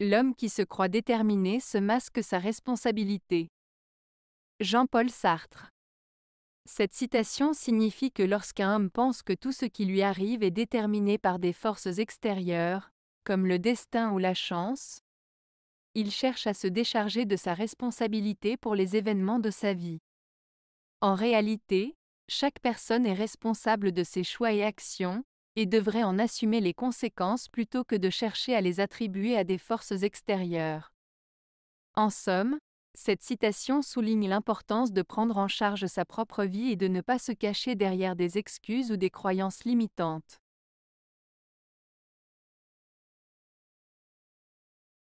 L'homme qui se croit déterminé se masque sa responsabilité. Jean-Paul Sartre. Cette citation signifie que lorsqu'un homme pense que tout ce qui lui arrive est déterminé par des forces extérieures, comme le destin ou la chance, il cherche à se décharger de sa responsabilité pour les événements de sa vie. En réalité, chaque personne est responsable de ses choix et actions, et devrait en assumer les conséquences plutôt que de chercher à les attribuer à des forces extérieures. En somme, cette citation souligne l'importance de prendre en charge sa propre vie et de ne pas se cacher derrière des excuses ou des croyances limitantes.